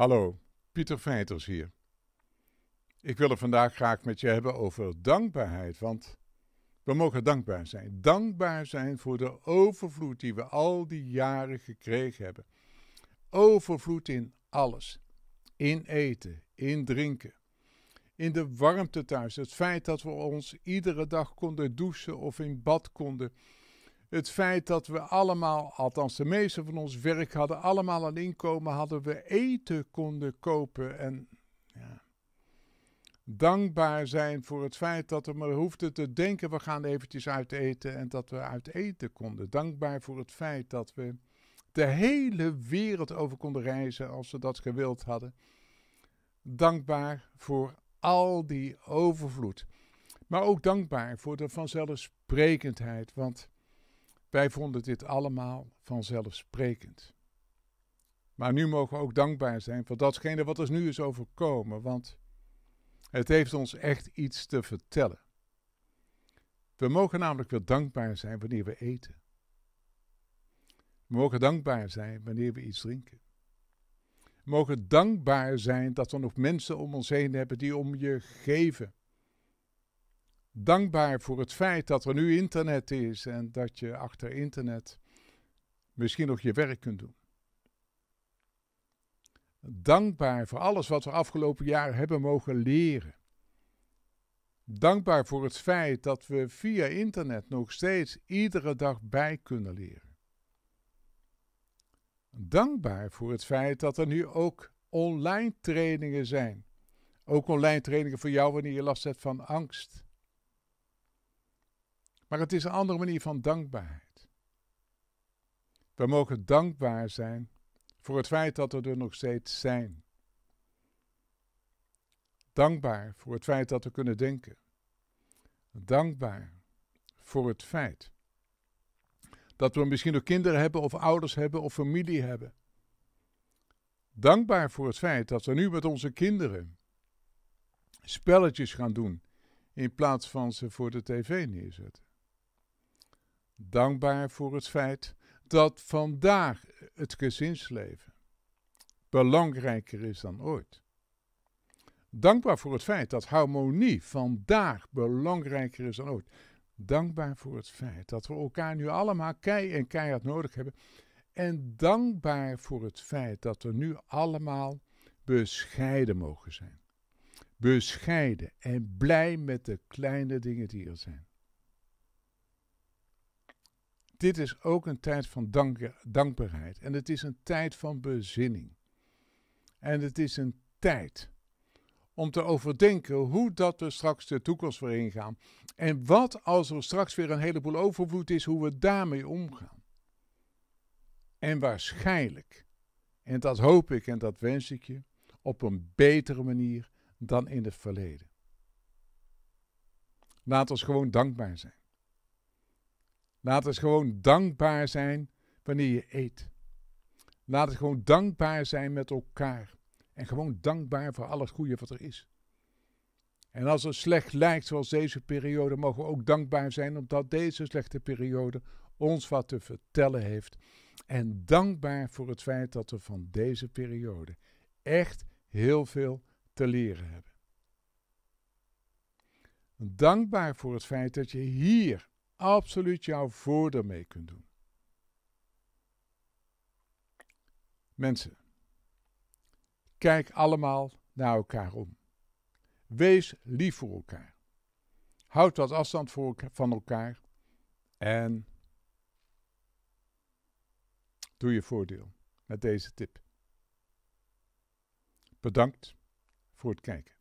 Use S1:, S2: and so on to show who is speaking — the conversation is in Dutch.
S1: Hallo, Pieter Veiters hier. Ik wil het vandaag graag met je hebben over dankbaarheid, want we mogen dankbaar zijn. Dankbaar zijn voor de overvloed die we al die jaren gekregen hebben. Overvloed in alles. In eten, in drinken, in de warmte thuis. Het feit dat we ons iedere dag konden douchen of in bad konden het feit dat we allemaal, althans de meeste van ons werk hadden, allemaal een inkomen hadden, we eten konden kopen en ja, dankbaar zijn voor het feit dat we maar hoefden te denken, we gaan eventjes uit eten en dat we uit eten konden. Dankbaar voor het feit dat we de hele wereld over konden reizen als we dat gewild hadden. Dankbaar voor al die overvloed. Maar ook dankbaar voor de vanzelfsprekendheid, want wij vonden dit allemaal vanzelfsprekend. Maar nu mogen we ook dankbaar zijn voor datgene wat ons nu is overkomen, want het heeft ons echt iets te vertellen. We mogen namelijk weer dankbaar zijn wanneer we eten. We mogen dankbaar zijn wanneer we iets drinken. We mogen dankbaar zijn dat we nog mensen om ons heen hebben die om je geven dankbaar voor het feit dat er nu internet is en dat je achter internet misschien nog je werk kunt doen. Dankbaar voor alles wat we afgelopen jaar hebben mogen leren. Dankbaar voor het feit dat we via internet nog steeds iedere dag bij kunnen leren. Dankbaar voor het feit dat er nu ook online trainingen zijn. Ook online trainingen voor jou wanneer je last hebt van angst maar het is een andere manier van dankbaarheid. We mogen dankbaar zijn voor het feit dat we er nog steeds zijn. Dankbaar voor het feit dat we kunnen denken. Dankbaar voor het feit dat we misschien nog kinderen hebben of ouders hebben of familie hebben. Dankbaar voor het feit dat we nu met onze kinderen spelletjes gaan doen in plaats van ze voor de tv neerzetten dankbaar voor het feit dat vandaag het gezinsleven belangrijker is dan ooit. Dankbaar voor het feit dat harmonie vandaag belangrijker is dan ooit. Dankbaar voor het feit dat we elkaar nu allemaal kei en keihard nodig hebben. En dankbaar voor het feit dat we nu allemaal bescheiden mogen zijn. Bescheiden en blij met de kleine dingen die er zijn. Dit is ook een tijd van dank, dankbaarheid. En het is een tijd van bezinning. En het is een tijd om te overdenken hoe dat we straks de toekomst weer ingaan. En wat als er straks weer een heleboel overvloed is, hoe we daarmee omgaan. En waarschijnlijk, en dat hoop ik en dat wens ik je, op een betere manier dan in het verleden. Laat ons gewoon dankbaar zijn. Laat ons gewoon dankbaar zijn wanneer je eet. Laat het gewoon dankbaar zijn met elkaar. En gewoon dankbaar voor alles goede wat er is. En als het slecht lijkt, zoals deze periode, mogen we ook dankbaar zijn omdat deze slechte periode ons wat te vertellen heeft. En dankbaar voor het feit dat we van deze periode echt heel veel te leren hebben. Dankbaar voor het feit dat je hier absoluut jouw voordeel mee kunt doen. Mensen, kijk allemaal naar elkaar om. Wees lief voor elkaar. Houd wat afstand voor van elkaar en doe je voordeel met deze tip. Bedankt voor het kijken.